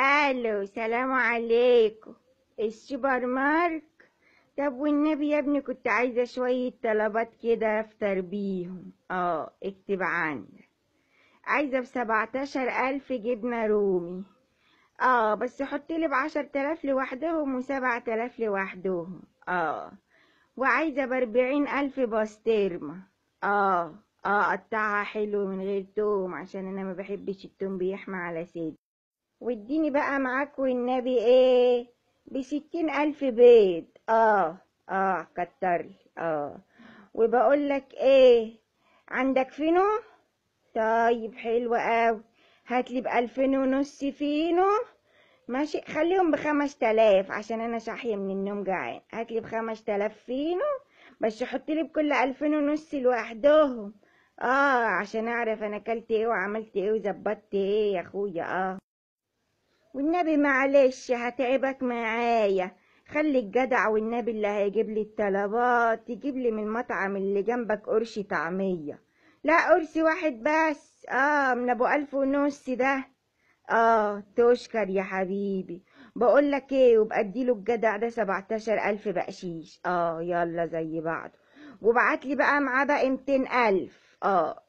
الو سلام عليكم السوبر مارك طب والنبي يا ابني كنت عايزة شوية طلبات كده أفطر بيهم اه اكتب عندك عايزة بسبعتاشر ألف جبنة رومي اه بس حطلي بعشر تلاف لوحدهم وسبع تلاف لوحدهم اه وعايزة بأربعين ألف باسترما اه اه قطعها حلو من غير توم عشان انا ما بحبش التوم بيحمى على صدري واديني بقى معاك والنبي ايه بستين الف بيض اه اه كترلي اه وبقول لك ايه عندك فينو طيب حلو قوي هاتلي بألفين ونص فينو ماشي خليهم بخمس تلاف عشان انا صاحيه من النوم جعان هاتلي بخمس تلاف فينو بس حطلي بكل ألفين ونص لوحدهم اه عشان اعرف انا اكلت ايه وعملت ايه وظبطت ايه يا اخويا اه والنبي معلش هتعبك معايا خلي الجدع والنبي اللي هيجيب لي الطلبات يجيب لي من المطعم اللي جنبك قرش طعمية لا قرش واحد بس اه من ابو الف ونص ده اه تشكر يا حبيبي بقولك ايه وبقدي اديله الجدع ده سبعتاشر الف بقشيش اه يلا زي بعضه وبعتلي بقى معاه بقى ميتين الف اه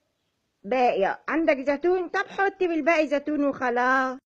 باقي عندك زيتون طب حط بالباقي زيتون وخلاص